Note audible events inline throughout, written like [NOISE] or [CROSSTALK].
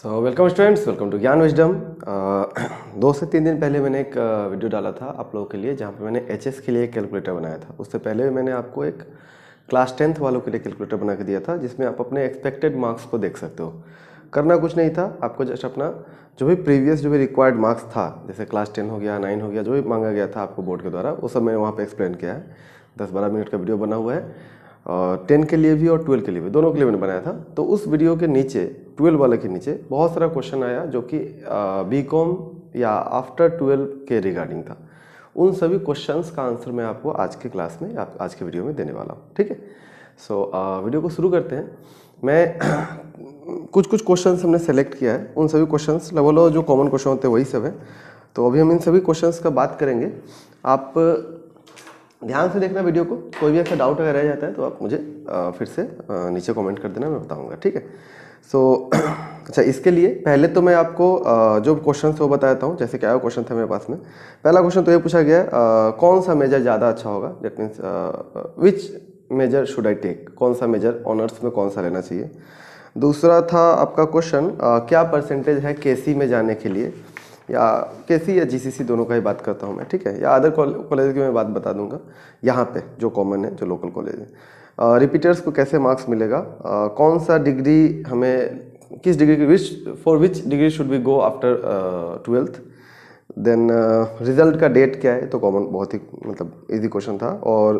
So welcome students welcome to Gyan wisdom दो से तीन दिन पहले मैंने एक वीडियो uh, डाला था आप लोगों के लिए जहाँ पे मैंने एच के लिए एक कैलकुलेटर बनाया था उससे पहले मैंने आपको एक क्लास टेंथ वालों के लिए कैलकुलेटर बना के दिया था जिसमें आप अपने एक्सपेक्टेड मार्क्स को देख सकते हो करना कुछ नहीं था आपको जस्ट अपना जो भी प्रीवियस जो भी रिक्वायर्ड मार्क्स था जैसे क्लास टेन हो गया नाइन हो गया जो भी मांगा गया था आपको बोर्ड के द्वारा वो सब मैंने वहाँ पर एक्सप्लेन किया है दस बारह मिनट का वीडियो बना हुआ है टेन के लिए भी और ट्वेल्व के लिए भी दोनों के लिए मैंने बनाया था तो उस वीडियो के नीचे ट्वेल्व वाले के नीचे बहुत सारा क्वेश्चन आया जो कि बी कॉम या आफ्टर ट्वेल्व के रिगार्डिंग था उन सभी क्वेश्चंस का आंसर मैं आपको आज के क्लास में आज के वीडियो में देने वाला हूँ ठीक है सो so, वीडियो को शुरू करते हैं मैं कुछ कुछ क्वेश्चंस हमने सेलेक्ट किया है उन सभी क्वेश्चंस लगभग जो कॉमन क्वेश्चन होते हैं वही सब है तो अभी हम इन सभी क्वेश्चंस का बात करेंगे आप ध्यान से देखना वीडियो को कोई भी ऐसा डाउट अगर रह जाता है तो आप मुझे फिर से नीचे कमेंट कर देना मैं बताऊंगा ठीक है सो [CLEARS THROAT] अच्छा इसके लिए पहले तो मैं आपको जो क्वेश्चन वो बताता हूँ जैसे क्या क्वेश्चन था मेरे पास में पहला क्वेश्चन तो ये पूछा गया कौन सा मेजर ज़्यादा अच्छा होगा that means which major should I take कौन सा मेजर ऑनर्स में कौन सा लेना चाहिए दूसरा था आपका क्वेश्चन क्या परसेंटेज है के में जाने के लिए या के या जी दोनों का ही बात करता हूँ मैं ठीक है या अदर कॉलेज की मैं बात बता दूंगा यहाँ पे जो कॉमन है जो लोकल कॉलेज है रिपीटर्स को कैसे मार्क्स मिलेगा आ, कौन सा डिग्री हमें किस डिग्री की which for which degree should be go after twelfth then result का डेट क्या है तो कॉमन बहुत ही मतलब इजी क्वेश्चन था और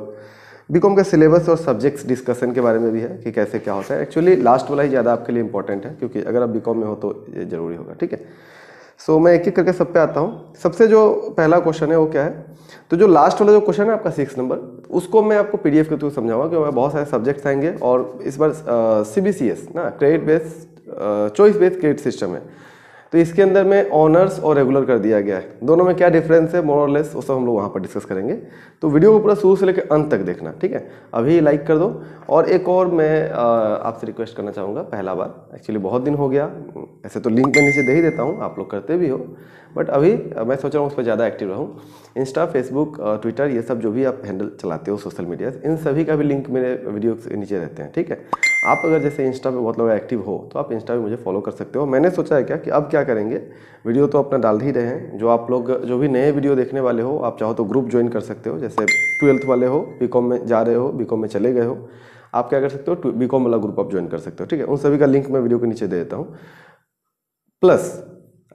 बी कॉम का सिलेबस और सब्जेक्ट्स डिस्कशन के बारे में भी है कि कैसे क्या होता है एक्चुअली लास्ट वाला ही ज़्यादा आपके लिए इंपॉर्टेंट है क्योंकि अगर आप कॉम में हो तो ये ज़रूरी होगा ठीक है सो so, मैं एक एक करके सब पे आता हूँ सबसे जो पहला क्वेश्चन है वो क्या है तो जो लास्ट वाला जो क्वेश्चन है आपका सिक्स नंबर उसको मैं आपको पी के थ्रू समझाऊंगा क्योंकि बहुत सारे सब्जेक्ट्स आएंगे और इस बार सी बी सी एस ना credit based choice based credit system है तो इसके अंदर में ऑनर्स और रेगुलर कर दिया गया है दोनों में क्या डिफरेंस है मोर और लेस वो सब हम लोग वहाँ पर डिस्कस करेंगे तो वीडियो को पूरा शुरू से लेकर अंत तक देखना ठीक है अभी लाइक कर दो और एक और मैं आपसे रिक्वेस्ट करना चाहूँगा पहला बार एक्चुअली बहुत दिन हो गया ऐसे तो लिंक में नीचे दे ही देता हूँ आप लोग करते भी हो बट अभी मैं सोच रहा हूँ उस पर ज़्यादा एक्टिव रहूँ इंस्टा फेसबुक ट्विटर ये सब जो भी आप हैंडल चलाते हो सोशल मीडिया इन सभी का भी लिंक मेरे वीडियो के नीचे रहते हैं ठीक है आप अगर जैसे इंस्टा पे बहुत लोग एक्टिव हो तो आप इंस्टा पे मुझे फॉलो कर सकते हो मैंने सोचा है क्या कि अब क्या करेंगे वीडियो तो अपना डाल ही रहे हैं जो आप लोग जो भी नए वीडियो देखने वाले हो आप चाहो तो ग्रुप ज्वाइन कर सकते हो जैसे ट्वेल्थ वाले हो बी में जा रहे हो बीकॉम में चले गए हो आप क्या कर सकते हो बी वाला ग्रुप आप ज्वाइन कर सकते हो ठीक है उन सभी का लिंक मैं वीडियो के नीचे दे देता हूँ प्लस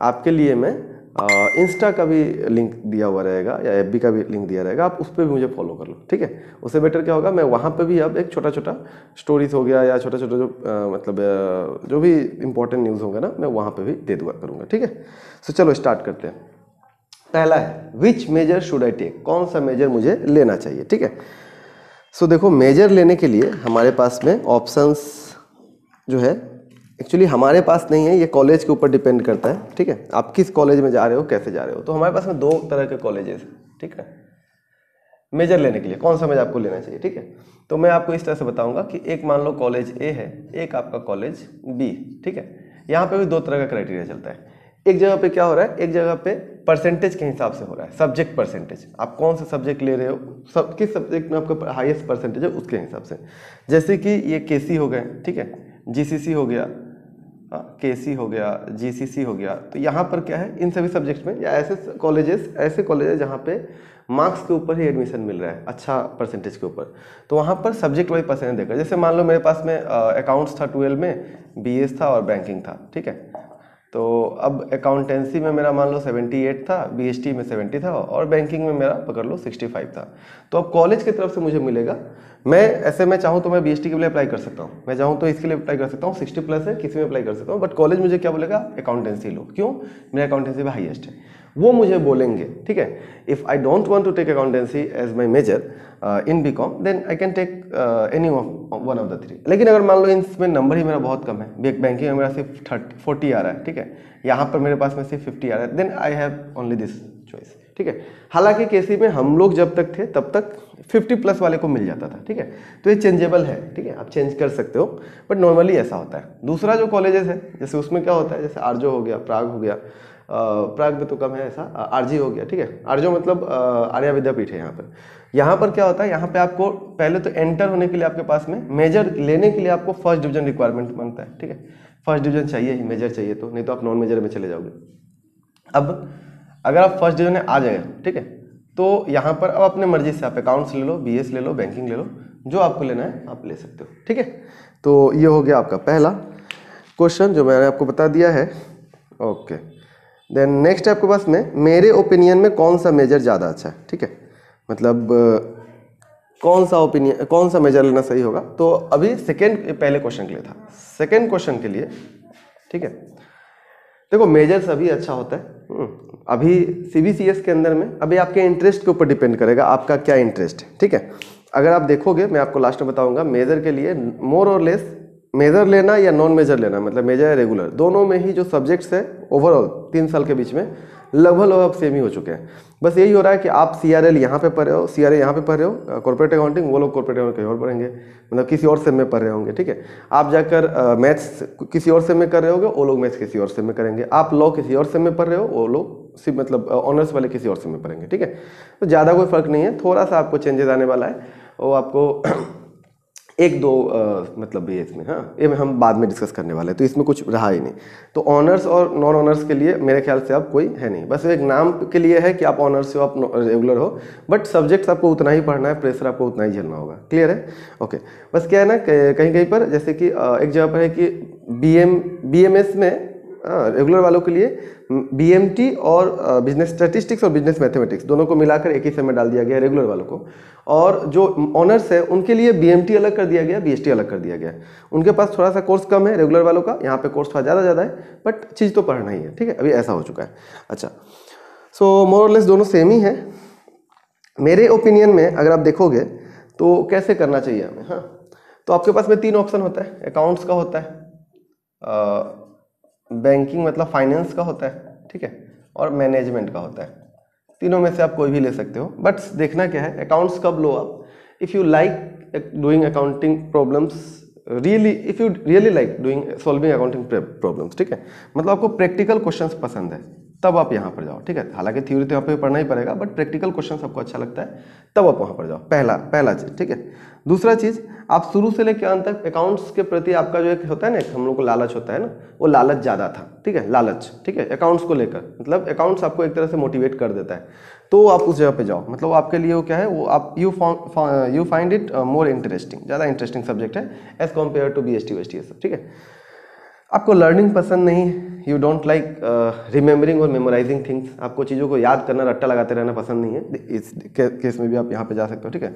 आपके लिए मैं इंस्टा का भी लिंक दिया हुआ रहेगा या एफ का भी लिंक दिया रहेगा आप उस पर भी मुझे फॉलो कर लो ठीक है उससे बेटर क्या होगा मैं वहाँ पर भी अब एक छोटा छोटा स्टोरीज हो गया या छोटा छोटा जो आ, मतलब जो भी इंपॉर्टेंट न्यूज़ होगा ना मैं वहाँ पर भी दे दुआ करूँगा ठीक है सो चलो स्टार्ट करते हैं पहला है which major should I take कौन सा मेजर मुझे लेना चाहिए ठीक है सो देखो मेजर लेने के लिए हमारे पास में ऑप्शंस जो है एक्चुअली हमारे पास नहीं है ये कॉलेज के ऊपर डिपेंड करता है ठीक है आप किस कॉलेज में जा रहे हो कैसे जा रहे हो तो हमारे पास में दो तरह के कॉलेजेस ठीक है मेजर लेने के लिए कौन सा मेजर आपको लेना चाहिए ठीक है तो मैं आपको इस तरह से बताऊंगा कि एक मान लो कॉलेज ए है एक आपका कॉलेज बी ठीक है यहाँ पे भी दो तरह का क्राइटेरिया चलता है एक जगह पे क्या हो रहा है एक जगह पे परसेंटेज के हिसाब से हो रहा है सब्जेक्ट परसेंटेज आप कौन सा सब्जेक्ट ले रहे हो सब किस सब्जेक्ट में आपका हाइस्ट परसेंटेज है उसके हिसाब से जैसे कि ये के हो गए ठीक है जी हो गया के सी हो गया जी सी सी हो गया तो यहाँ पर क्या है इन सभी सब्जेक्ट्स में या ऐसे कॉलेजेस ऐसे कॉलेज जहाँ पे मार्क्स के ऊपर ही एडमिशन मिल रहा है अच्छा परसेंटेज के ऊपर तो वहाँ पर सब्जेक्ट वाइज परसेंटेज देखा जैसे मान लो मेरे पास में अकाउंट्स था ट्वेल्व में बी था और बैंकिंग था ठीक है तो अब अकाउंटेंसी में मेरा मान लो 78 था बी में 70 था और बैंकिंग में मेरा पकड़ लो 65 था तो अब कॉलेज की तरफ से मुझे मिलेगा मैं ऐसे मैं चाहूँ तो मैं बी के लिए अप्लाई कर सकता हूँ मैं चाहूँ तो इसके लिए अप्लाई कर सकता हूँ 60 प्लस है किसी में अप्लाई कर सकता हूँ बट कॉलेज मुझे क्या बोलेगा अकाउंटेंसी लो क्यों मेरा अकाउंटेंसी में हाइएस्ट है वो मुझे बोलेंगे ठीक है if I don't want to take accountancy as my major in B com then I can take any one of the three लेकिन अगर मान लो इसमें नंबर ही मेरा बहुत कम है बैंक बैंकिंग में मेरा सिर्फ थर्टी फोर्टी आ रहा है ठीक है यहाँ पर मेरे पास में सिर्फ फिफ्टी आ रहा है then I have only this choice ठीक है हालांकि सी में हम लोग जब तक थे तब तक फिफ्टी प्लस वाले को मिल जाता था ठीक है तो ये चेंजेबल है ठीक है आप चेंज कर सकते हो बट नॉर्मली ऐसा होता है दूसरा जो कॉलेजेस है जैसे उसमें क्या होता है जैसे आरजो हो गया प्राग हो गया uh, प्राग में तो कम है ऐसा आरजी हो गया ठीक है आरजो मतलब uh, आर्या विद्यापीठ है यहाँ पर यहाँ पर क्या होता है यहाँ पे आपको पहले तो एंटर होने के लिए आपके पास में मेजर लेने के लिए आपको फर्स्ट डिवीजन रिक्वायरमेंट मांगता है ठीक है फर्स्ट डिवीजन चाहिए ही मेजर चाहिए तो नहीं तो आप नॉन मेजर में चले जाओगे अब अगर आप फर्स्ट डिवीजन आ जाए ठीक है तो यहाँ पर अब अपने मर्जी से आप अकाउंट्स ले लो बी ले लो बैंकिंग ले लो जो आपको लेना है आप ले सकते हो ठीक है तो ये हो गया आपका पहला क्वेश्चन जो मैंने आपको बता दिया है ओके देन नेक्स्ट आपके पास में मेरे ओपिनियन में कौन सा मेजर ज़्यादा अच्छा है ठीक है मतलब कौन सा ओपिनियन कौन सा मेजर लेना सही होगा तो अभी सेकेंड पहले क्वेश्चन के लिए था सेकेंड क्वेश्चन के लिए ठीक है देखो मेजर सभी अच्छा होता है हम्म, अभी सी के अंदर में अभी आपके इंटरेस्ट के ऊपर डिपेंड करेगा आपका क्या इंटरेस्ट है ठीक है अगर आप देखोगे मैं आपको लास्ट में बताऊंगा मेजर के लिए मोर और लेस मेजर लेना या नॉन मेजर लेना मतलब मेजर या रेगुलर दोनों में ही जो सब्जेक्ट्स है ओवरऑल तीन साल के बीच में लगभग लगभग सेम ही हो चुके हैं बस यही हो रहा है कि आप सी आर एल यहाँ पर पढ़ रहे हो सी आर एल यहाँ पर पढ़ रहे हो कॉर्पोरेट अकाउंटिंग वो लोग कॉर्पोरेट अकाउंट कहीं और पढ़ेंगे मतलब किसी और सेम में पढ़ रहे होंगे ठीक है आप जाकर मैथ्स किसी और सेम में कर रहे होगे वो लोग मैथ्स किसी और सेम में करेंगे आप लॉ किसी और सेम में पढ़ रहे हो वो लोग सिर्फ मतलब ऑनर्स वाले किसी और सेम में पढ़ेंगे ठीक है तो ज़्यादा कोई फर्क नहीं है थोड़ा सा आपको चेंजेस आने वाला है वो आपको एक दो आ, मतलब ये इसमें हाँ ये हम बाद में डिस्कस करने वाले हैं तो इसमें कुछ रहा ही नहीं तो ऑनर्स और नॉन ऑनर्स के लिए मेरे ख्याल से अब कोई है नहीं बस एक नाम के लिए है कि आप ऑनर्स हो आप रेगुलर हो बट सब्जेक्ट्स आपको उतना ही पढ़ना है प्रेशर आपको उतना ही झेलना होगा क्लियर है ओके बस क्या है ना कहीं कहीं पर जैसे कि एक जगह पर है कि B M B M S में रेगुलर हाँ, वालों के लिए बी और बिजनेस स्टैटिस्टिक्स और बिजनेस मैथमेटिक्स दोनों को मिलाकर एक ही समय डाल दिया गया रेगुलर वालों को और जो ऑनर्स है उनके लिए बी अलग कर दिया गया बी अलग कर दिया गया उनके पास थोड़ा सा कोर्स कम है रेगुलर वालों का यहाँ पे कोर्स थोड़ा ज़्यादा ज़्यादा है बट चीज़ तो पढ़ना ही है ठीक है अभी ऐसा हो चुका है अच्छा सो मोरलेस दोनों सेम ही है मेरे ओपिनियन में अगर आप देखोगे तो कैसे करना चाहिए हमें हाँ तो आपके पास में तीन ऑप्शन होता है अकाउंट्स का होता है बैंकिंग मतलब फाइनेंस का होता है ठीक है और मैनेजमेंट का होता है तीनों में से आप कोई भी ले सकते हो बट देखना क्या है अकाउंट्स कब लो आप if you like doing accounting problems really if you really like doing solving accounting problems ठीक है मतलब आपको प्रैक्टिकल क्वेश्चंस पसंद है तब आप यहाँ पर जाओ ठीक है हालांकि थ्योरी तो यहाँ पे पढ़ना ही पड़ेगा बट प्रैक्टिकल क्वेश्चन आपको अच्छा लगता है तब आप वहाँ पर जाओ पहला पहला चीज़ ठीक है दूसरा चीज़ आप शुरू से लेकर अंत तक अकाउंट्स के प्रति आपका जो एक होता है ना हम लोग को लालच होता है ना वो लालच ज़्यादा था ठीक है लालच ठीक है अकाउंट्स को लेकर मतलब अकाउंट्स आपको एक तरह से मोटिवेट कर देता है तो आप उस जगह पर जाओ मतलब आपके लिए वो क्या है वो आप you you find it more interesting ज़्यादा इंटरेस्टिंग सब्जेक्ट है as compare to B S T T S ठीक है आपको लर्निंग पसंद नहीं यू डोंट लाइक रिमेम्बरिंग और मेमोराइजिंग थिंग्स आपको चीज़ों को याद करना रट्टा लगाते रहना पसंद नहीं है इस के, केस में भी आप यहाँ पे जा सकते हो ठीक है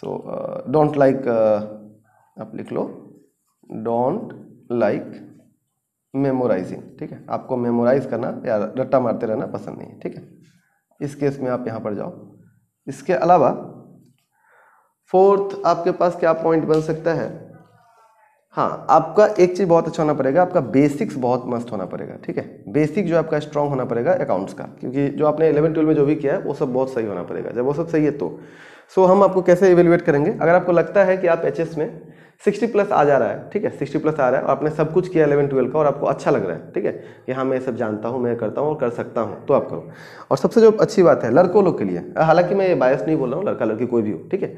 सो डोंट लाइक आप लिख लो डोंट लाइक मेमोराइजिंग ठीक है आपको मेमोराइज करना या रट्टा मारते रहना पसंद नहीं है ठीक है इस केस में आप यहाँ पर जाओ इसके अलावा फोर्थ आपके पास क्या पॉइंट बन सकता है हाँ आपका एक चीज़ बहुत अच्छा होना पड़ेगा आपका बेसिक्स बहुत मस्त होना पड़ेगा ठीक है बेसिक जो आपका स्ट्रॉन्ग होना पड़ेगा अकाउंट्स का क्योंकि जो आपने इलेवन ट्वेल्व में जो भी किया है वो सब बहुत सही होना पड़ेगा जब वो सब सही है तो सो so, हम आपको कैसे इवेलुएट करेंगे अगर आपको लगता है कि आप एच में सिक्सटी प्लस आ जा रहा है ठीक है सिक्सटी प्लस आ रहा है और आपने सब कुछ किया इलेवन ट्वेल्व का और आपको अच्छा लग रहा है ठीक है कि हाँ मैं सब जानता हूँ मैं करता हूँ और कर सकता हूँ तो आप करो और सबसे जो अच्छी बात है लड़कों लोग के लिए हालांकि मैं ये बायस नहीं बोल रहा हूँ लड़का लड़की कोई भी हो ठीक है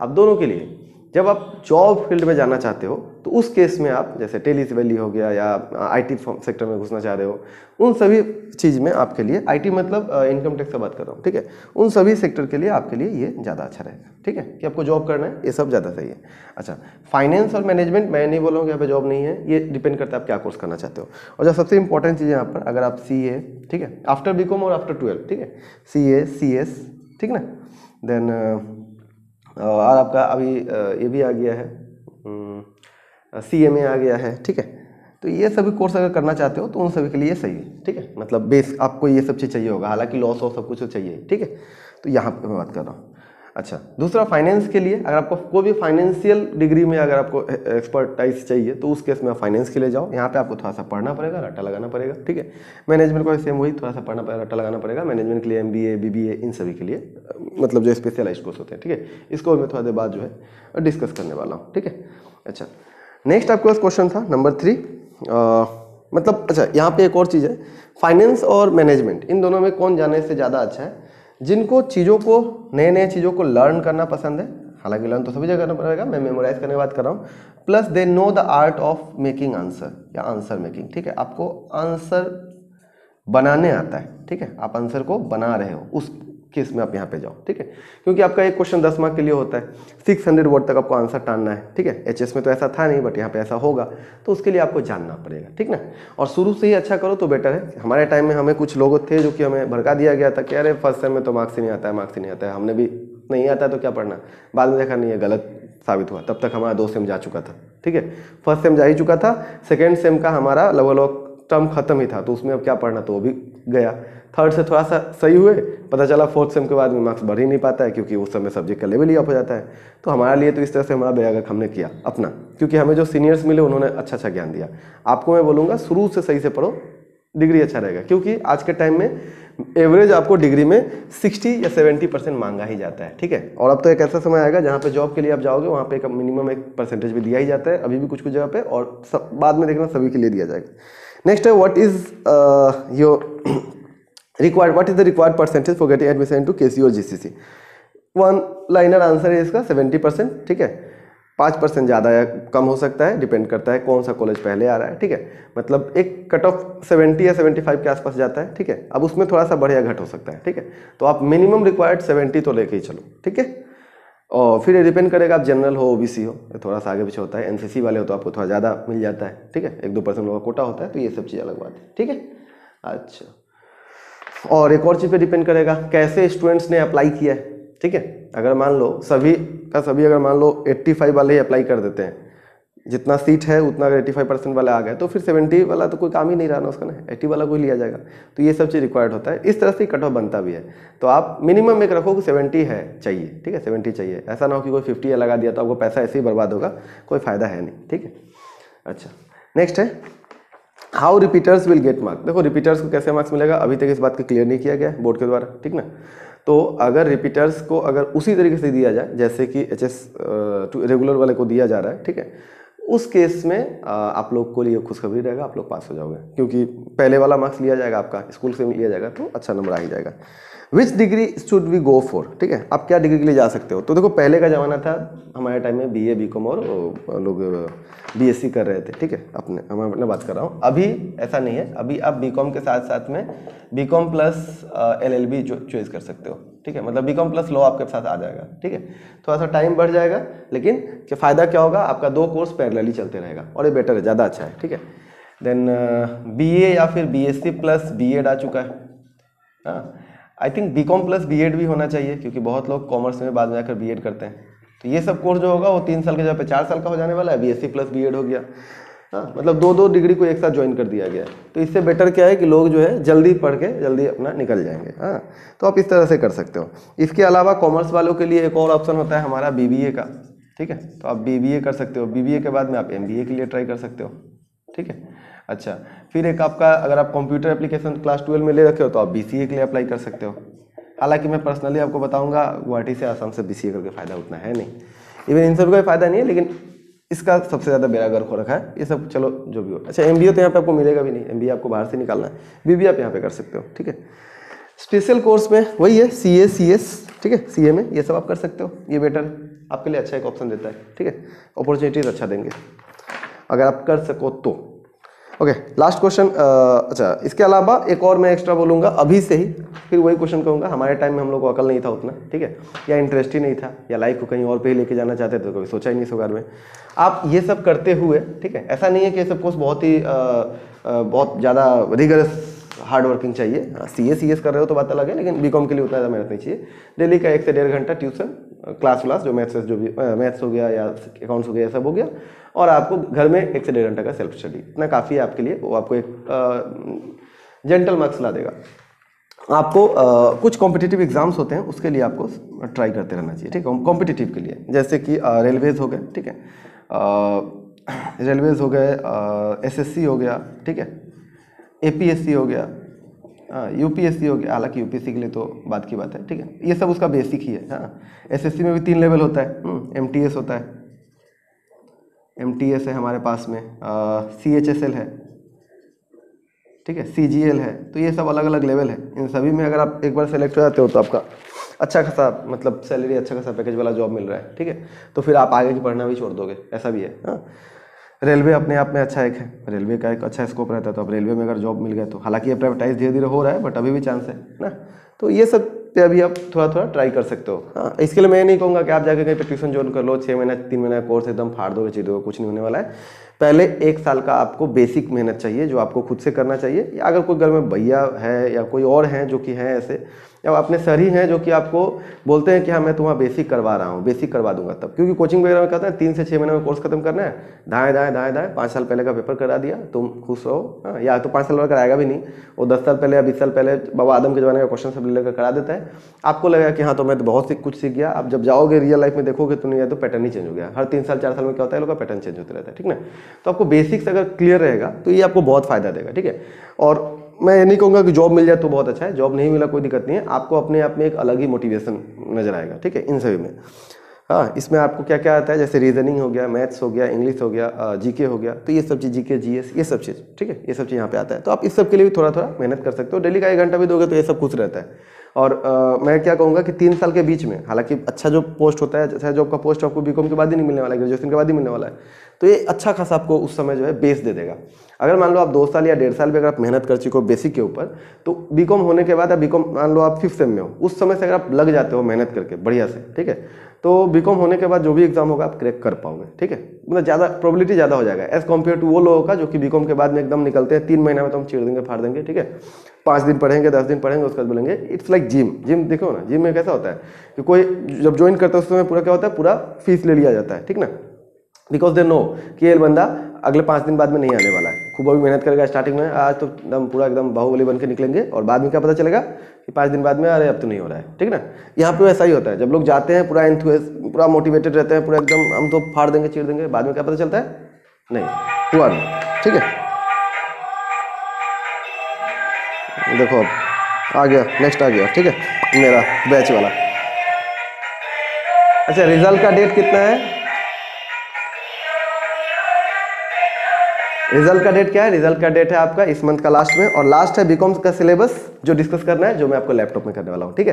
आप दोनों के लिए जब आप जॉब फील्ड में जाना चाहते हो तो उस केस में आप जैसे टेलीस वैली हो गया या आईटी सेक्टर में घुसना चाह रहे हो उन सभी चीज़ में आपके लिए आईटी मतलब इनकम टैक्स से बात कर रहा हूँ ठीक है उन सभी सेक्टर के लिए आपके लिए ये ज़्यादा अच्छा रहेगा ठीक है कि आपको जॉब करना है ये सब ज़्यादा सही है अच्छा फाइनेंस और मैनेजमेंट मैं नहीं बोल रहा हूँ कि यहाँ पर जॉब नहीं है ये डिपेंड करता है आप क्या कोर्स करना चाहते हो और जो सबसे इंपॉर्टेंट चीज़ है यहाँ पर अगर आप सी ए ठीक है आफ्टर बी और आफ्टर ट्वेल्व ठीक है सी ए सी एस ठीक ना देन और आपका अभी ये भी आ गया है सी एम ए आ गया है ठीक है तो ये सभी कोर्स अगर करना चाहते हो तो उन सभी के लिए सही है ठीक है मतलब बेस आपको ये सब चीज़ चाहिए होगा हालांकि लॉस और सब कुछ तो चाहिए ठीक है तो यहाँ पे मैं बात कर रहा हूँ अच्छा दूसरा फाइनेंस के लिए अगर आपको कोई भी फाइनेंशियल डिग्री में अगर आपको एक्सपर्टाइज चाहिए तो उस केस में आप फाइनेंस के लिए जाओ यहाँ पे आपको थोड़ा सा पढ़ना पड़ेगा रट्टा लगाना पड़ेगा ठीक है मैनेजमेंट को सेम वही थोड़ा सा पढ़ना पड़ेगा रट्टा लगाना पड़ेगा मैनेजमेंट के लिए एम बी इन सभी के लिए मतलब जो स्पेशलाइज कोर्स होते हैं ठीक है थीके? इसको मैं थोड़ा देर बाद जो है डिस्कस करने वाला हूँ ठीक है अच्छा नेक्स्ट आपके पास क्वेश्चन था नंबर थ्री मतलब अच्छा यहाँ पर एक और चीज़ है फाइनेंस और मैनेजमेंट इन दोनों में कौन जाने से ज़्यादा अच्छा है जिनको चीज़ों को नए नए चीज़ों को लर्न करना पसंद है हालांकि लर्न तो सभी जगह करना पड़ेगा मैं मेमोराइज करने की बात कर रहा हूँ plus they know the art of making answer या आंसर मेकिंग ठीक है आपको आंसर बनाने आता है ठीक है आप आंसर को बना रहे हो उस केस में आप यहाँ पे जाओ ठीक है क्योंकि आपका एक क्वेश्चन दस मार्क के लिए होता है सिक्स हंड्रेड वर्ड तक आपको आंसर टानना है ठीक है एच में तो ऐसा था नहीं बट यहाँ पे ऐसा होगा तो उसके लिए आपको जानना पड़ेगा ठीक ना और शुरू से ही अच्छा करो तो बेटर है हमारे टाइम में हमें कुछ लोग थे जो कि हमें भड़का दिया गया था कि अरे फर्स्ट सेम में तो मार्क्स ही नहीं आता है मार्क्स ही नहीं आता है हमने भी नहीं आता है तो क्या पढ़ना बाद में देखा नहीं है गलत साबित हुआ तब तक हमारा दो सेम जा चुका था ठीक है फर्स्ट सेम जा ही चुका था सेकेंड सेम का हमारा लगभग टर्म खत्म ही था तो उसमें अब क्या पढ़ना तो वो भी गया थर्ड से थोड़ा सा सही हुए पता चला फोर्थ सेम के बाद में मार्क्स बढ़ ही नहीं पाता है क्योंकि उस समय सब्जेक्ट का लेवल ही अप हो जाता है तो हमारे लिए तो इस तरह से हमारा बैरागक हमने किया अपना क्योंकि हमें जो सीनियर्स मिले उन्होंने अच्छा अच्छा ज्ञान दिया आपको मैं बोलूँगा शुरू से सही से पढ़ो डिग्री अच्छा रहेगा क्योंकि आज के टाइम में एवरेज आपको डिग्री में 60 या 70 परसेंट मांगा ही जाता है ठीक है और अब तो एक ऐसा समय आएगा जहाँ पे जॉब के लिए आप जाओगे वहाँ पे एक मिनिमम एक परसेंटेज भी दिया ही जाता है अभी भी कुछ कुछ जगह पे और सब बाद में देखना सभी के लिए दिया जाएगा next uh, what is uh, your [COUGHS] required what is the required percentage for getting admission into के सी और G C C one liner answer है इसका सेवेंटी परसेंट ठीक है पाँच परसेंट ज़्यादा या कम हो सकता है डिपेंड करता है कौन सा कॉलेज पहले आ रहा है ठीक है मतलब एक कट ऑफ सेवेंटी या सेवेंटी फाइव के आसपास जाता है ठीक है अब उसमें थोड़ा सा बढ़ या घट हो सकता है ठीक है तो आप मिनिमम रिक्वायर्ड सेवेंटी तो लेके ही चलो ठीक है और फिर ये डिपेंड करेगा आप जनरल हो ओबीसी हो थोड़ा सा आगे पीछे होता है एनसीसी वाले हो तो आपको थोड़ा ज़्यादा मिल जाता है ठीक है एक दो परसेंट लोगों का कोटा होता है तो ये सब चीज़ अलग बात है ठीक है अच्छा और एक और चीज़ पे डिपेंड करेगा कैसे स्टूडेंट्स ने अप्लाई किया है ठीक है अगर मान लो सभी का सभी अगर मान लो एट्टी वाले ही अप्लाई कर देते हैं जितना सीट है उतना एटी फाइव परसेंट वाला आ गया तो फिर सेवेंटी वाला तो कोई काम ही नहीं रहा ना उसका ना एट्टी वाला कोई लिया जाएगा तो ये सब चीज़ रिक्वायर्ड होता है इस तरह से कट ऑफ बनता भी है तो आप मिनिमम एक रखो कि सेवेंटी है चाहिए ठीक है सेवेंटी चाहिए ऐसा ना हो कि कोई फिफ्टी लगा दिया तो आपको पैसा ऐसे ही बर्बाद होगा कोई फ़ायदा है नहीं ठीक है अच्छा नेक्स्ट है how repeaters will get marks देखो रिपीटर्स को कैसे मार्क्स मिलेगा अभी तक इस बात को क्लियर नहीं किया गया बोर्ड के द्वारा ठीक ना तो अगर रिपीटर्स को अगर उसी तरीके से दिया जाए जैसे कि एच एस रेगुलर वाले को दिया जा रहा है ठीक है उस केस में आप लोग को लिए खुशखबरी रहेगा आप लोग पास हो जाओगे क्योंकि पहले वाला मार्क्स लिया जाएगा आपका स्कूल से लिया जाएगा तो अच्छा नंबर आ ही जाएगा which degree should we go for ठीक है आप क्या डिग्री के लिए जा सकते हो तो देखो पहले का ज़माना था हमारे टाइम में बी ए बी कॉम और लोग सी कर रहे थे ठीक है अपने मैं अपने बात कर रहा हूँ अभी ऐसा नहीं है अभी आप कॉम के साथ साथ में com plus L B choice कर सकते हो ठीक है मतलब बीकॉम प्लस लॉ आपके साथ आ जाएगा ठीक है थोड़ा सा टाइम बढ़ जाएगा लेकिन कि फ़ायदा क्या होगा आपका दो कोर्स पैरलली चलते रहेगा और ये बेटर है ज़्यादा अच्छा है ठीक है देन बीए uh, या फिर सी प्लस एड आ चुका है I think com plus Ed भी होना चाहिए क्योंकि बहुत लोग कॉमर्स में बाद में आकर एड करते हैं तो ये सब कोर्स जो होगा वो तीन साल के जगह पे चार साल का हो जाने वाला है सी प्लस एड हो गया हाँ मतलब दो दो डिग्री को एक साथ ज्वाइन कर दिया गया है तो इससे बेटर क्या है कि लोग जो है जल्दी पढ़ के जल्दी अपना निकल जाएंगे हाँ तो आप इस तरह से कर सकते हो इसके अलावा कॉमर्स वालों के लिए एक और ऑप्शन होता है हमारा बी का ठीक है तो आप बी कर सकते हो बी के बाद में आप एम के लिए ट्राई कर सकते हो ठीक है अच्छा फिर एक आपका अगर आप कंप्यूटर एप्लीकेशन क्लास ट्वेल्व में ले रखे हो तो आप बी के लिए अप्लाई कर सकते हो हालांकि मैं पर्सनली आपको बताऊंगा गुवाहाटी से आसाम से बी करके फ़ायदा उतना है नहीं इवन इन सब का फ़ायदा नहीं है लेकिन इसका सबसे ज़्यादा बेरागर हो रखा है ये सब चलो जो भी हो अच्छा एम तो यहाँ पे आपको मिलेगा भी नहीं एम आपको बाहर से निकालना है बी आप यहाँ पे कर सकते हो ठीक है स्पेशल कोर्स में वही है सी ए सी एस ठीक है सी ए में ये सब आप कर सकते हो ये बेटर आपके लिए अच्छा एक ऑप्शन देता है ठीक है अपॉर्चुनिटीज़ अच्छा देंगे अगर आप कर सको तो ओके लास्ट क्वेश्चन अच्छा इसके अलावा एक और मैं एक्स्ट्रा बोलूँगा अभी से ही फिर वही क्वेश्चन कहूँगा हमारे टाइम में हम लोग को अकल नहीं था उतना ठीक है या इंटरेस्ट ही नहीं था या लाइफ को कहीं और पे ही लेके जाना चाहते थे तो कभी सोचा ही नहीं सोगार में आप ये सब करते हुए ठीक है ऐसा नहीं है कि ये सब कोर्स बहुत ही आ, uh, आ, uh, बहुत ज़्यादा रिगरस हार्ड वर्किंग चाहिए सी एस सी एस कर रहे हो तो बात अलग है लेकिन बी कॉम के लिए उतना ज़्यादा मेहनत नहीं चाहिए डेली का एक से डेढ़ घंटा ट्यूशन क्लास व्लास जो मैथ्स जो भी मैथ्स हो गया या अकाउंट्स हो गया सब हो गया और आपको घर में एक से डेढ़ घंटा का सेल्फ स्टडी इतना काफ़ी है आपके लिए वो आपको एक जेंटल मार्क्स ला देगा आपको आ, कुछ कॉम्पिटेटिव एग्जाम्स होते हैं उसके लिए आपको ट्राई करते रहना चाहिए ठीक है कॉम्पिटिटिव के लिए जैसे कि रेलवेज़ हो गए ठीक है रेलवेज़ हो गए एसएससी हो गया ठीक है ए हो गया यूपीएससी हाँ, हो गया हालांकि यूपीएससी के लिए तो बात की बात है ठीक है ये सब उसका बेसिक ही है हाँ सी में भी तीन लेवल होता है एस हम्म, होता है एस है हमारे पास में सी एच एस एल है ठीक है सी जी एल है तो ये सब अलग अलग लेवल है इन सभी में अगर आप एक बार सेलेक्ट हो जाते हो तो आपका अच्छा खासा मतलब सैलरी अच्छा खासा पैकेज वाला जॉब मिल रहा है ठीक है तो फिर आप आगे की पढ़ना भी छोड़ दोगे ऐसा भी है हाँ रेलवे अपने आप में अच्छा एक है रेलवे का एक अच्छा स्कोप रहता है तो अब रेलवे में अगर जॉब मिल गया तो हालांकि ये प्राइवेटाइज धीरे धीरे हो रहा है बट अभी भी चांस है ना तो ये सब पे अभी आप थोड़ा थोड़ा ट्राई कर सकते हो हाँ इसके लिए मैं नहीं कहूँगा कि आप जाकर कहीं पर ट्यूशन ज्वाइन कर लो छः महीना तीन महीना कोर्स एकदम फाड़ दोगे चीज़ दोगे कुछ नहीं होने वाला है पहले एक साल का आपको बेसिक मेहनत चाहिए जो आपको खुद से करना चाहिए या अगर कोई घर में भैया है या कोई और हैं जो कि हैं ऐसे या अपने सर ही हैं जो कि आपको बोलते हैं कि हाँ मैं तुम्हारा बेसिक करवा रहा हूँ बेसिक करवा दूंगा तब क्योंकि कोचिंग वगैरह में कहते हैं तीन से छः महीने में कोर्स खत्म करना है दाएँ दाएँ दाएँ दाएँ पाँच साल पहले का पेपर करा दिया तुम खुश रहो हाँ या तो पाँच साल वाला कराएगा भी नहीं वो दस साल पहले या बीस साल पहले बाबा आदम के जमाने का क्वेश्चन सब लेकर करा देता है आपको लगेगा कि हाँ तो मैं तो बहुत सी कुछ सीख गया आप जब जाओगे रियल लाइफ में देखोगे तो नहीं तो पैटर्न ही चेंज हो गया हर तीन साल चार साल में क्या होता है लोग का पैटर्न चेंज होता रहता है ठीक ना तो आपको बेसिक्स अगर क्लियर रहेगा तो ये आपको बहुत फायदा देगा ठीक है और मैं ये नहीं कहूँगा कि जॉब मिल जाए तो बहुत अच्छा है जॉब नहीं मिला कोई दिक्कत नहीं है आपको अपने आप में एक अलग ही मोटिवेशन नज़र आएगा ठीक है इन सभी में हाँ इसमें आपको क्या क्या आता है जैसे रीजनिंग हो गया मैथ्स हो गया इंग्लिश हो गया जीके हो गया तो ये सब चीज़ जीके जीएस ये सब चीज़ ठीक है ये सब चीज़ यहाँ पे आता है तो आप इस सब के लिए भी थोड़ा थोड़ा मेहनत कर सकते हो डेली का एक घंटा भी दोगे तो ये सब कुछ रहता है और आ, मैं क्या कहूँगा कि तीन साल के बीच में हालांकि अच्छा जो पोस्ट होता है अच्छा जो आपका पोस्ट आपको बी के बाद ही नहीं मिलने वाला है ग्रेजुएशन के बाद ही मिलने वाला है तो ये अच्छा खासा आपको उस समय जो है बेस दे देगा अगर मान लो आप दो साल या डेढ़ साल भी अगर आप मेहनत कर चुके हो बेसिक के ऊपर तो बी होने के बाद या बी मान लो आप फिफ्थ सेम में हो उस समय से अगर आप लग जाते हो मेहनत करके बढ़िया से ठीक है तो बीकॉम होने के बाद जो भी एग्जाम होगा आप क्रैक कर पाओगे ठीक है मतलब ज़्यादा प्रॉबिलिटी ज़्यादा हो जाएगा एज कम्पेयर टू वो लोगों का जो कि बीकॉम के बाद में एकदम निकलते हैं तीन महीना में तो हम चीर देंगे फाड़ देंगे ठीक है पाँच दिन पढ़ेंगे दस दिन पढ़ेंगे उसके बाद बोलेंगे इट्स लाइक जिम जिम देखो ना जिम में कैसा होता है कि कोई जब ज्वाइन करता है उस समय पूरा क्या होता है पूरा फीस ले लिया जाता है ठीक ना बिकॉज दे नो कि ये बंदा अगले पाँच दिन बाद में नहीं आने वाला है खूब अभी मेहनत करेगा स्टार्टिंग में आज तो एकदम पूरा एकदम बाहुबली बन के निकलेंगे और बाद में क्या पता चलेगा कि पाँच दिन बाद में अरे अब तो नहीं हो रहा है ठीक ना यहाँ पे ऐसा ही होता है जब लोग जाते हैं पूरा इंथुएस पूरा मोटिवेटेड रहते हैं पूरा एकदम हम तो फाड़ देंगे चीर देंगे बाद में क्या पता चलता है नहीं हुआ नहीं ठीक है देखो अब आ गया नेक्स्ट आ गया ठीक है मेरा बैच वाला अच्छा रिजल्ट का डेट कितना है रिजल्ट का डेट क्या है रिजल्ट का डेट है आपका इस मंथ का लास्ट में और लास्ट है बीकॉम का सिलेबस जो डिस्कस करना है जो मैं आपको लैपटॉप में करने वाला हूँ ठीक है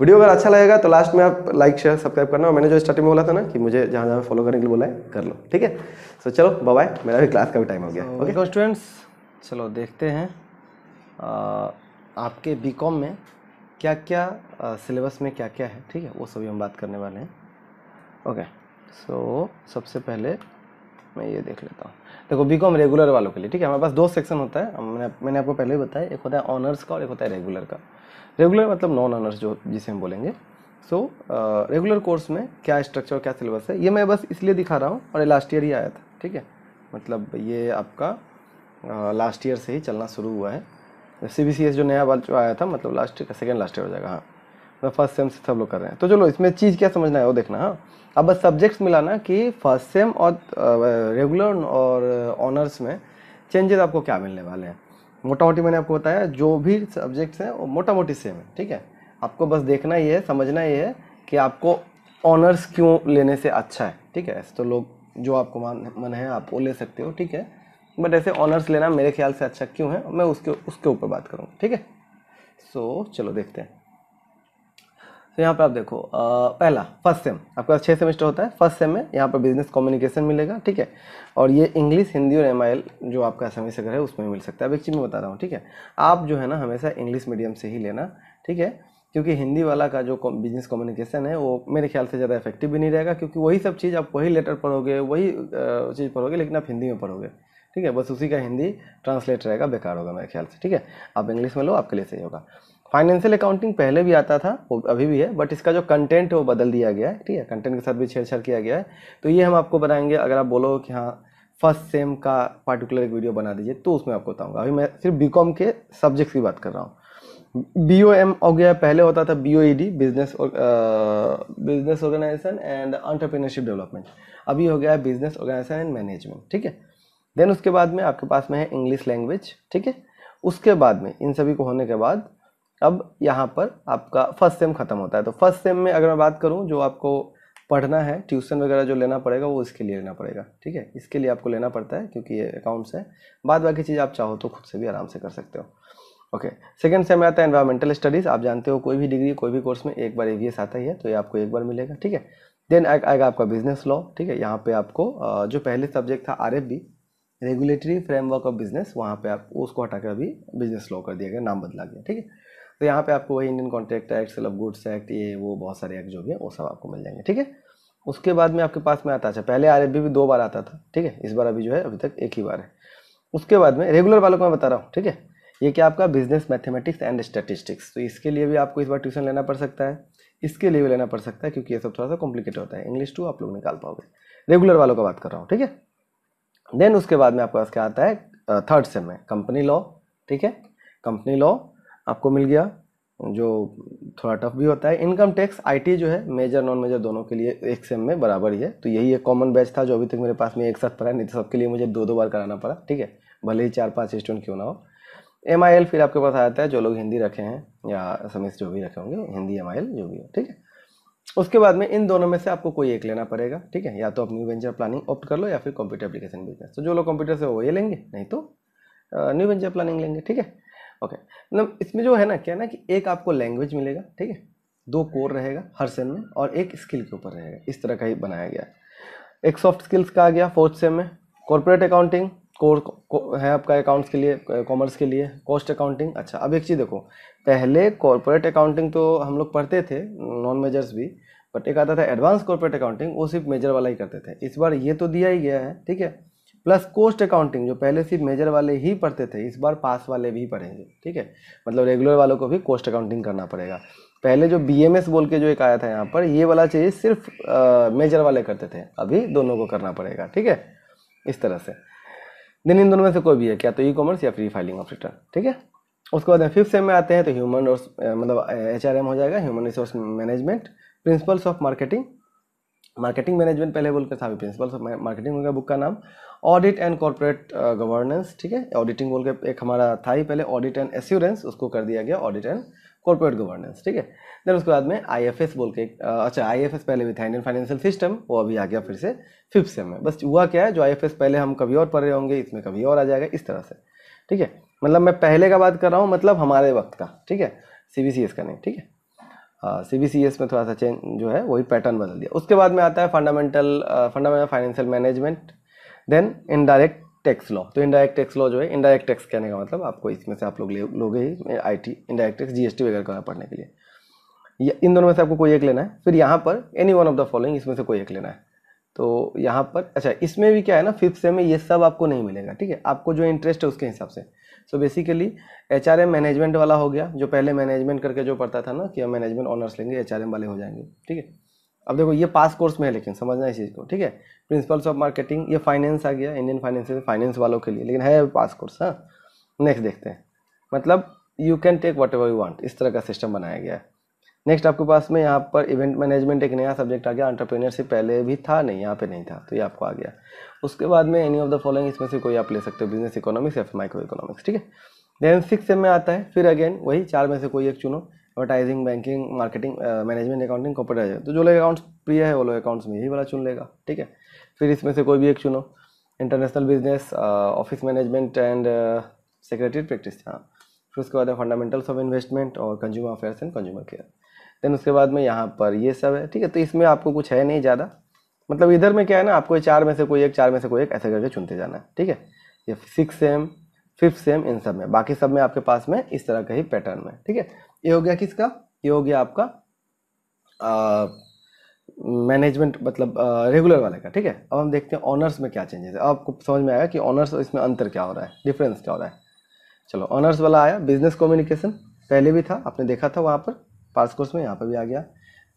वीडियो अगर अच्छा लगेगा तो लास्ट में आप लाइक शेयर सब्सक्राइब करना और मैंने जो स्टार्टिंग में बोला था ना कि मुझे जहाँ जहाँ फॉलो करने के लिए बोला है कर लो ठीक है सो चलो बाय मेरा भी क्लास का भी टाइम हो गया ओके so, स्टूडेंट्स okay? चलो देखते हैं आ, आपके बी में क्या क्या सिलेबस में क्या क्या है ठीक है वो सभी हम बात करने वाले हैं ओके सो सबसे पहले मैं ये देख लेता हूँ देखो बी कॉम रेगुलर वालों के लिए ठीक है हमारे पास दो सेक्शन होता है मैंने मैंने आपको पहले ही बताया एक होता है ऑनर्स का और एक होता है रेगुलर का रेगुलर मतलब नॉन ऑनर्स जो जिसे हम बोलेंगे सो रेगुलर कोर्स में क्या स्ट्रक्चर क्या सिलेबस है ये मैं बस इसलिए दिखा रहा हूँ और लास्ट ईयर ही आया था ठीक है मतलब ये आपका लास्ट ईयर से ही चलना शुरू हुआ है सी बी सी एस जो नया वाल जो आया था मतलब लास्ट ईयर का सेकेंड लास्ट ईयर हो जाएगा हाँ फर्स्ट सेम से सब लोग कर रहे हैं तो चलो इसमें चीज़ क्या समझना है वो देखना हाँ अब बस सब्जेक्ट्स मिलाना कि फर्स्ट सेम और रेगुलर और ऑनर्स में चेंजेस आपको क्या मिलने वाले हैं मोटा मोटी मैंने आपको बताया जो भी सब्जेक्ट्स हैं वो मोटा मोटी सेम है ठीक है आपको बस देखना ये है समझना ये है कि आपको ऑनर्स क्यों लेने से अच्छा है ठीक है तो लोग जो आपको मान मन है आप वो ले सकते हो ठीक है बट ऐसे ऑनर्स लेना मेरे ख्याल से अच्छा क्यों है मैं उसके उसके ऊपर बात करूँगा ठीक है सो so, चलो देखते हैं तो यहाँ पर आप देखो आ, पहला फर्स्ट सेम आपका छः सेमेस्टर होता है फर्स्ट सेम में यहाँ पर बिजनेस कम्युनिकेशन मिलेगा ठीक है और ये इंग्लिश हिंदी और एम जो आपका समय अगर है उसमें मिल सकता है अब एक चीज़ मैं बता रहा हूँ ठीक है आप जो है ना हमेशा इंग्लिश मीडियम से ही लेना ठीक है क्योंकि हिंदी वाला का जो बिजनेस कम्युनिकेशन है वो मेरे ख्याल से ज़्यादा इफेक्टिव भी नहीं रहेगा क्योंकि वही सब चीज़ आप वही लेटर पढ़ोगे वही चीज़ पढ़ोगे लेकिन आप हिंदी में पढ़ोगे ठीक है बस उसी का हिंदी ट्रांसलेट रहेगा बेकार होगा मेरे ख्याल से ठीक है आप इंग्लिश में लो आपके लिए सही होगा फाइनेंशियल अकाउंटिंग पहले भी आता था वो अभी भी है बट इसका जो कंटेंट है वो बदल दिया गया है ठीक है कंटेंट के साथ भी छेड़छाड़ किया गया है तो ये हम आपको बताएंगे अगर आप बोलो कि हाँ फर्स्ट सेम का पार्टिकुलर एक वीडियो बना दीजिए तो उसमें आपको बताऊँगा अभी मैं सिर्फ बी के सब्जेक्ट की बात कर रहा हूँ बी ओ एम हो गया पहले होता था B O E D business business organisation and entrepreneurship development अभी हो गया है बिजनेस ऑर्गेनाइजेशन एंड मैनेजमेंट ठीक है देन उसके बाद में आपके पास में है इंग्लिश लैंग्वेज ठीक है उसके बाद में इन सभी को होने के बाद अब यहाँ पर आपका फर्स्ट सेम ख़त्म होता है तो फर्स्ट सेम में अगर मैं बात करूँ जो आपको पढ़ना है ट्यूशन वगैरह जो लेना पड़ेगा वो इसके लिए लेना पड़ेगा ठीक है इसके लिए आपको लेना पड़ता है क्योंकि ये अकाउंट्स है बाद बाकी चीज़ आप चाहो तो खुद से भी आराम से कर सकते हो ओके सेकेंड सेम में आता है एनवायरमेंटल स्टडीज़ आप जानते हो कोई भी डिग्री कोई भी कोर्स में एक बार ए आता ही है तो ये आपको एक बार मिलेगा ठीक है देन आएगा आपका बिजनेस लॉ ठीक है यहाँ पे आपको जो पहले सब्जेक्ट था or regulatory framework of business वहाँ पे आप उसको हटा कर अभी बिजनेस लॉ कर दिया गया नाम बदला गया ठीक है तो यहाँ पे आपको वही Indian contract act sale of goods act ये वो बहुत सारे एक्ट जो भी हैं वो सब आपको मिल जाएंगे ठीक है उसके बाद में आपके पास में आता है अच्छा, पहले आर भी दो बार आता था ठीक है इस बार अभी जो है अभी तक एक ही बार है उसके बाद में रेगुलर वालों को मैं बता रहा हूँ ठीक है ये क्या आपका बिजनेस मैथमेटिक्स एंड स्टैटिस्टिक्स तो इसके लिए भी आपको इस बार ट्यूशन लेना पड़ सकता है इसके लिए भी लेना पड़ सकता है क्योंकि ये सब थोड़ा सा कॉम्प्लिकेट होता है इंग्लिश टू आप लोग निकाल पाओगे रेगुलर वालों का बात कर रहा हूँ ठीक है देन उसके बाद में आपके पास क्या आता है थर्ड सेम में कंपनी लॉ ठीक है कंपनी लॉ आपको मिल गया जो थोड़ा टफ भी होता है इनकम टैक्स आईटी जो है मेजर नॉन मेजर दोनों के लिए एक सेम में बराबर ही है तो यही एक कॉमन बैच था जो अभी तक मेरे पास में एक साथ पड़ा है नहीं तो सबके लिए मुझे दो दो बार कराना पड़ा ठीक है भले ही चार पाँच स्टूडेंट क्यों ना हो एम आई एल फिर आपके पास आ जाता है जो लोग हिंदी रखे हैं या समीस जो भी रखे होंगे हिंदी एम आई एल जो भी हो ठीक है उसके बाद में इन दोनों में से आपको कोई एक लेना पड़ेगा ठीक है या तो आप न्यू वेंचर प्लानिंग ऑप्ट कर लो या फिर कंप्यूटर एप्लीकेशन बिजनेस तो जो लोग कंप्यूटर से वो ये लेंगे नहीं तो न्यू वेंचर प्लानिंग लेंगे ठीक है ओके मतलब इसमें जो है ना क्या ना कि एक आपको लैंग्वेज मिलेगा ठीक है दो कोर रहेगा हर सेम में और एक स्किल के ऊपर रहेगा इस तरह का ही बनाया गया एक सॉफ्ट स्किल्स का आ गया फोर्थ सेम में कॉरपोरेट अकाउंटिंग कोर है आपका अकाउंट्स के लिए कॉमर्स के लिए कॉस्ट अकाउंटिंग अच्छा अब एक चीज़ देखो पहले कॉरपोरेट अकाउंटिंग तो हम लोग पढ़ते थे नॉन मेजर्स भी बट एक आता था एडवांस कॉरपोरेट अकाउंटिंग वो सिर्फ मेजर वाला ही करते थे इस बार ये तो दिया ही गया है ठीक है प्लस कोस्ट अकाउंटिंग जो पहले सिर्फ मेजर वाले ही पढ़ते थे इस बार पास वाले भी पढ़ेंगे ठीक है मतलब रेगुलर वालों को भी कोस्ट अकाउंटिंग करना पड़ेगा पहले जो बी बोल के जो एक आया था यहाँ पर ये वाला चाहिए सिर्फ मेजर वाले करते थे अभी दोनों को करना पड़ेगा ठीक है इस तरह से दिन इन दोनों में से कोई भी है क्या तो ई कॉमर्स या फ्री फाइलिंग ऑफ रिटर्न ठीक है उसके बाद फिफ्थ सेम में आते हैं तो ह्यूमन मतलब एच हो जाएगा human resource management principles of marketing marketing management पहले बोलकर था प्रिंसिपल मार्केटिंग होगा बुक का नाम ऑडिट एंड कॉरपोरेट गवर्नेंस ठीक है ऑडिटिंग बोल के एक हमारा था ही पहले ऑडिट एंड एश्योरेंस उसको कर दिया गया ऑडिट एंड कॉर्पोरेट गवर्नेंस ठीक है देन उसके बाद में आई एफ एस बोल के uh, अच्छा आई एफ एस पहले भी था इंडियन फाइनेंशियल सिस्टम वो अभी आ गया फिर से फिफ्थ सेम में बस हुआ क्या है जो आई एफ एस पहले हम कभी और पढ़ रहे होंगे इसमें कभी और आ जाएगा इस तरह से ठीक है मतलब मैं पहले का बात कर रहा हूँ मतलब हमारे वक्त का ठीक है सी बी सी एस का नहीं ठीक है सी बी सी एस में थोड़ा सा चेंज जो है वही पैटर्न बदल दिया उसके बाद में आता है fundamental fundamental financial management then indirect tax law तो इनडायरेक्ट टैक्स लॉ जो है इनडायरेक्ट टैक्स कहने का मतलब आपको इसमें से आप लोग लोगे ही I T indirect tax GST वगैरह का पढ़ने के लिए इन दोनों में से आपको कोई एक लेना है फिर यहाँ पर any one of the following इसमें से कोई एक लेना है तो यहाँ पर अच्छा इसमें भी क्या है ना फिफ्थ से में ये सब आपको नहीं मिलेगा ठीक है आपको जो इंटरेस्ट है उसके हिसाब से सो बेसिकली एच मैनेजमेंट वाला हो गया जो पहले मैनेजमेंट करके जो पढ़ता था ना कि हम मैनेजमेंट ऑनर्स लेंगे एच वाले हो जाएंगे ठीक है अब देखो ये पास कोर्स में है लेकिन समझना इस चीज़ को ठीक है प्रिंसिपल्स ऑफ मार्केटिंग ये फाइनेंस आ गया इंडियन फाइनेंस फाइनेंस वालों के लिए लेकिन है पास कोर्स हाँ नेक्स्ट देखते हैं मतलब you can take whatever you want इस तरह का सिस्टम बनाया गया है नेक्स्ट आपके पास में यहाँ पर इवेंट मैनेजमेंट एक नया सब्जेक्ट आ गया एंटरप्रेन्योरशिप पहले भी था नहीं यहाँ पे नहीं था तो ये आपको आ गया उसके बाद में एनी ऑफ द फॉलोइंग इसमें से कोई आप ले सकते हो बिजनेस इकोनॉमिक्स या फिर माइक्रो इकोनॉमिक्स ठीक है देन सिक्स में आता है फिर अगेन वही चार में से कोई एक चुनो advertising banking marketing management accounting cooperator तो जो लोग अकाउंट्स प्रिय है वो लोग अकाउंट्स में यही वाला चुन लेगा ठीक है फिर इसमें से कोई भी एक चुनो international business office management and secretary practice हाँ फिर उसके बाद है फंडामेंटल्स ऑफ इन्वेस्टमेंट और consumer affairs and consumer care then उसके बाद में यहाँ पर ये सब है ठीक है तो इसमें आपको कुछ है नहीं ज़्यादा मतलब इधर में क्या है ना आपको चार में से कोई एक चार में से कोई एक ऐसे करके चुनते जाना है ठीक है ये सिक्स सेम फिफ्थ सेम इन सब में बाकी सब में आपके पास में इस तरह का ही पैटर्न में ठीक है ये हो गया किसका ये हो गया आपका मैनेजमेंट मतलब रेगुलर वाले का ठीक है अब हम देखते हैं ऑनर्स में क्या चेंजेस है आपको समझ में आया कि ऑनर्स इसमें अंतर क्या हो रहा है डिफरेंस क्या हो रहा है चलो ऑनर्स वाला आया बिजनेस कम्युनिकेशन पहले भी था आपने देखा था वहाँ पर पास कोर्स में यहाँ पर भी आ गया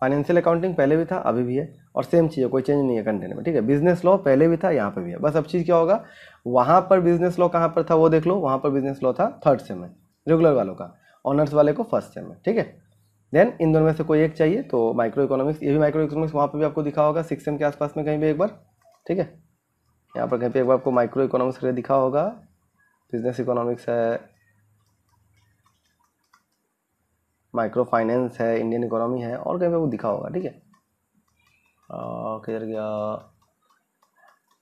फाइनेंशियल अकाउंटिंग पहले भी था अभी भी है और सेम चीज़ है कोई चेंज नहीं है कंटेंट में ठीक है बिजनेस लॉ पहले भी था यहाँ पर भी है बस अब चीज़ क्या होगा वहाँ पर बिजनेस लॉ कहाँ पर था वो देख लो वहाँ पर बिजनेस लॉ था थर्ड सेम में रेगुलर वालों का ऑनर्स वाले को फर्स्ट सेम में ठीक है देन इन दोनों में से कोई एक चाहिए तो माइक्रो इकोनॉमिक्स ये भी माइक्रो इकोनॉमिक्स वहाँ पर भी आपको दिखा होगा सिक्स सेम के आसपास में कहीं भी एक बार ठीक है यहाँ पर कहीं पर एक बार आपको माइक्रो इकोनॉमिक्स दिखा होगा बिजनेस इकोनॉमिक्स है माइक्रो फाइनेंस है इंडियन इकोनॉमी है और कहीं पे वो दिखा होगा ठीक है किधर गया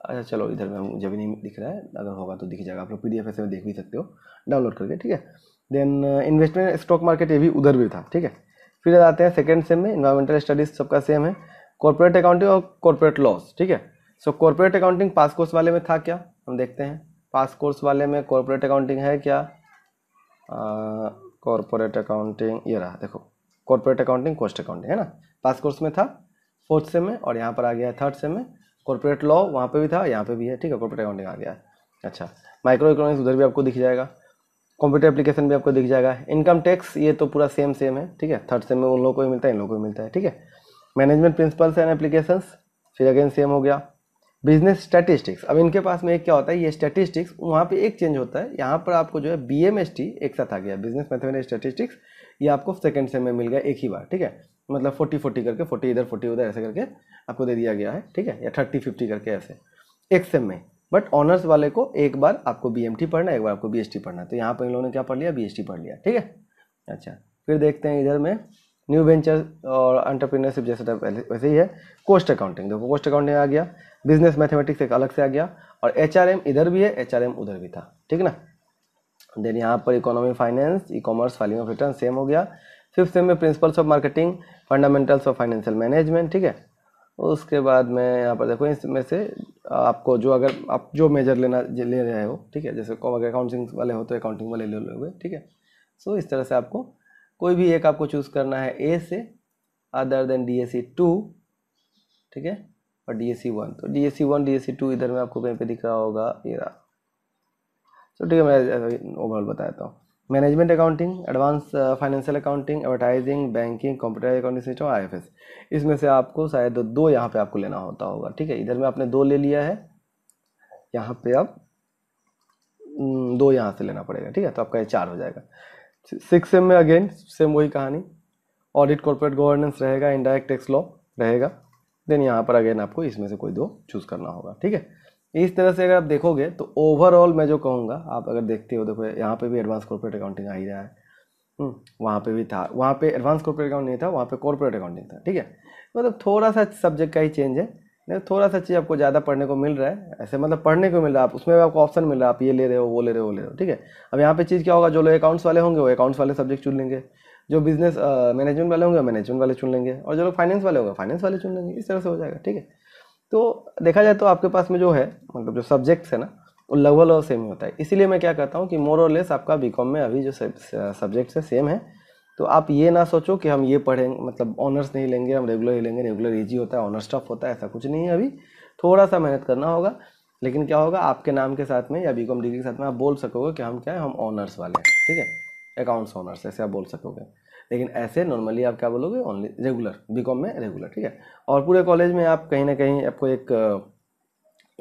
अच्छा चलो इधर में मुझे भी नहीं दिख रहा है अगर होगा तो दिख जाएगा आप लोग पी डी एफ में देख भी सकते हो डाउनलोड करके ठीक है देन इन्वेस्टमेंट स्टॉक मार्केट ये भी उधर भी था ठीक है फिर आते हैं सेकेंड सेम में इन्वायरमेंटल स्टडीज सबका सेम है कॉर्पोरेट अकाउंटिंग और कॉर्पोरेट लॉस ठीक है so corporate accounting pass course वाले में था क्या हम देखते हैं पास कोर्स वाले में कॉर्पोरेट अकाउंटिंग है क्या कॉरपोरेट अकाउंटिंग ये रहा देखो कॉरपोरेट अकाउंटिंग कोस्ट अकाउंटिंग है ना लास्ट कोर्स में था फोर्थ सेम में और यहाँ पर आ गया है थर्ड सेम में कॉरपोरेट लॉ वहाँ पे भी था यहाँ पे भी है ठीक है कॉरपोरेट अकाउंटिंग आ गया है अच्छा माइक्रो इकोनॉमिक्स उधर भी आपको दिख जाएगा कंप्यूटर एप्लीकेशन भी आपको दिख जाएगा इनकम टैक्स ये तो पूरा सेम सेम है ठीक है थर्ड सेम में उन लोगों को भी मिलता है इन लोगों को भी मिलता है ठीक है मैनेजमेंट प्रिंसिपल्स एंड एप्लीकेशंस फिर अगेन सेम हो गया बिजनेस स्टैटिस्टिक्स अब इनके पास में एक क्या होता है ये स्टैटिस्टिक्स वहाँ पे एक चेंज होता है यहाँ पर आपको जो है बी एम एस टी एक साथ आ गया बिजनेस मैथमेटिक्स स्टैटिस्टिक्स ये आपको सेकंड सेम में मिल गया एक ही बार ठीक है मतलब फोर्टी फोर्टी करके फोर्टी इधर फोर्टी उधर ऐसे करके आपको दे दिया गया है ठीक है या थर्टी फिफ्टी करके ऐसे एक सेम में बट ऑनर्स वाले को एक बार आपको बी एम टी पढ़ना है एक बार आपको बी एस टी पढ़ना है तो यहाँ पर इन लोगों ने क्या पढ़ लिया बी एस टी पढ़ लिया ठीक है अच्छा फिर देखते हैं इधर में न्यू वेंचर और एंटरप्रीनरशिप जैसे टाइप वैसे ही है कोस्ट अकाउंटिंग देखो कोस्ट अकाउंटिंग आ गया बिजनेस मैथमेटिक्स एक अलग से आ गया और एच इधर भी है एच उधर भी था ठीक ना देन यहाँ पर economy finance E commerce filing of return same हो गया फिफ्थ सेम में principles of marketing fundamentals of financial management ठीक है उसके बाद में यहाँ पर देखो इसमें से आपको जो अगर आप जो मेजर लेना ले रहे हो ठीक है जैसे अगर अकाउंटिंग वाले हो तो अकाउंटिंग वाले ले लोगे ठीक है सो इस तरह से आपको कोई भी एक आपको चूज़ करना है ए से other than D A C two ठीक है और डी ए सी वन तो D A C one D A C two इधर में आपको कहीं पे दिख रहा होगा ये रहा तो ठीक है मैं ओवरऑल बताता हूँ management accounting advance financial accounting advertising banking computer accounting system I F S इसमें से आपको शायद दो यहाँ पे आपको लेना होता होगा ठीक है इधर में आपने दो ले लिया है यहाँ पे आप हम्म, दो यहाँ से लेना पड़ेगा ठीक है तो आपका ये चार हो जाएगा सिक्स सेम में अगेन सेम वही कहानी ऑडिट कॉर्पोरेट गवर्नेंस रहेगा इनडायरेक्ट टैक्स लॉ रहेगा देन यहाँ पर अगेन आपको इसमें से कोई दो चूज़ करना होगा ठीक है इस तरह से अगर आप देखोगे तो ओवरऑल मैं जो कहूँगा आप अगर देखते हो देखो यहाँ पे भी एडवांस कॉर्पोरेट अकाउंटिंग आ ही रहा है हम्म, वहाँ पे भी था वहाँ पे एडवांस कॉर्पोरेट अकाउंट नहीं था वहाँ पे कॉर्पोरेट अकाउंटिंग था ठीक है मतलब थोड़ा सा सब्जेक्ट का ही चेंज है नहीं थोड़ा सा चीज़ आपको ज़्यादा पढ़ने को मिल रहा है ऐसे मतलब पढ़ने को मिल रहा है आप उसमें भी आपको ऑप्शन मिल रहा है आप ये ले रहे हो वो ले रहे हो वो ले रहे हो ठीक है अब यहाँ पे चीज़ क्या होगा जो लोग अकाउंट्स वाले होंगे वो अकाउंट्स वाले सब्जेक्ट चुन लेंगे जो बिजनेस मैनेजमेंट वाले होंगे मैनेजमेंट वाले चुन लेंगे और जो लोग फाइनेंस वाले होंगे फाइनेंस वाले चुन लेंगे इस तरह से हो जाएगा ठीक है तो देखा जाए तो आपके पास में जो है मतलब जो सब्जेक्ट्स है ना वो लगभग लगभग सेम ही होता है इसीलिए मैं क्या कहता हूँ कि मोर और लेस आपका बी में अभी जो सब्जेक्ट्स है सेम है तो आप ये ना सोचो कि हम ये पढ़ेंगे मतलब ऑनर्स नहीं लेंगे हम रेगुलर ही लेंगे रेगुलर ईजी होता है ऑनर्स टफ होता है ऐसा कुछ नहीं है अभी थोड़ा सा मेहनत करना होगा लेकिन क्या होगा आपके नाम के साथ में या बी कॉम डिग्री के साथ में आप बोल सकोगे कि हम क्या है हम ऑनर्स वाले हैं ठीक है अकाउंट्स ऑनर्स ऐसे आप बोल सकोगे लेकिन ऐसे नॉर्मली आप क्या बोलोगे ओनली रेगुलर बी में रेगुलर ठीक है और पूरे कॉलेज में आप कहीं ना कहीं आपको एक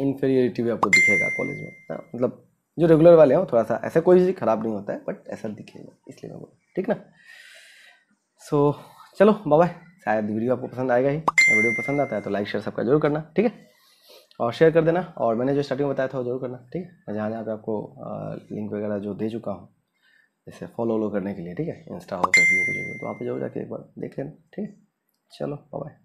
इन्फेरियरिटी uh, भी आपको दिखेगा कॉलेज में हाँ, मतलब जो रेगुलर वाले हों थोड़ा सा ऐसा कोई चीज़ ख़राब नहीं होता है बट ऐसा दिखेगा इसलिए मैं बोलूँ ठीक ना सो so, चलो बाय शायद वीडियो आपको पसंद आएगा ही अगर वीडियो पसंद आता है तो लाइक शेयर सबका जरूर करना ठीक है और शेयर कर देना और मैंने जो स्टार्टिंग में बताया था वो जरूर करना ठीक है मैं जहाँ जहाँ पे आपको लिंक वगैरह जो दे चुका हूँ जैसे फॉलो वॉलो करने के लिए ठीक है इंस्टा हो फेसबुक तो आप जरूर जाके एक बार देख लेना ठीक है चलो बाय